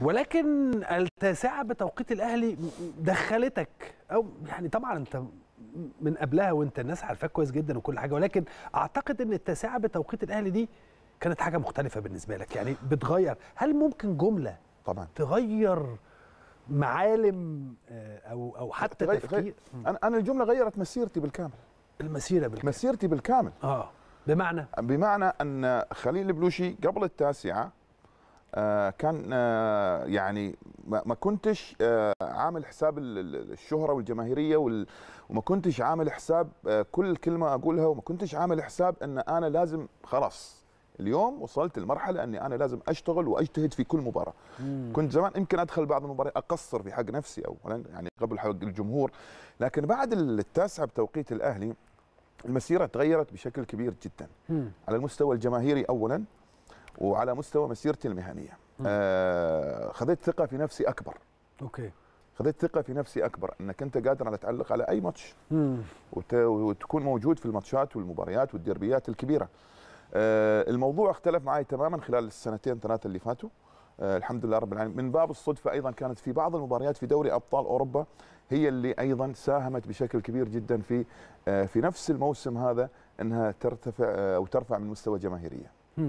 ولكن التاسعه بتوقيت الاهلي دخلتك او يعني طبعا انت من قبلها وانت الناس عارفاك كويس جدا وكل حاجه ولكن اعتقد ان التاسعه بتوقيت الاهلي دي كانت حاجه مختلفه بالنسبه لك يعني بتغير هل ممكن جمله طبعا تغير معالم آه، او او حتى تفكير غير. انا الجمله غيرت مسيرتي بالكامل المسيره بالكامل مسيرتي بالكامل اه بمعنى بمعنى ان خليل البلوشي قبل التاسعه آه، كان آه، يعني ما كنتش آه، عامل حساب الشهره والجماهيريه وما كنتش عامل حساب كل كلمه اقولها وما كنتش عامل حساب ان انا لازم خلاص اليوم وصلت لمرحله اني انا لازم اشتغل واجتهد في كل مباراه مم. كنت زمان يمكن ادخل بعض المباريات اقصر في حق نفسي اولا يعني قبل حق الجمهور لكن بعد التاسعه بتوقيت الاهلي المسيره تغيرت بشكل كبير جدا مم. على المستوى الجماهيري اولا وعلى مستوى مسيرتي المهنيه آه خذيت ثقه في نفسي اكبر اوكي خذيت ثقه في نفسي اكبر انك انت قادر على تعلق على اي ماتش وت... وتكون موجود في الماتشات والمباريات والديربيات الكبيره آه الموضوع اختلف معي تماما خلال السنتين ثلاثه اللي فاتوا آه الحمد لله رب العالمين من باب الصدفه ايضا كانت في بعض المباريات في دوري ابطال اوروبا هي اللي ايضا ساهمت بشكل كبير جدا في آه في نفس الموسم هذا انها ترتفع آه، او ترفع من مستوى جماهيريه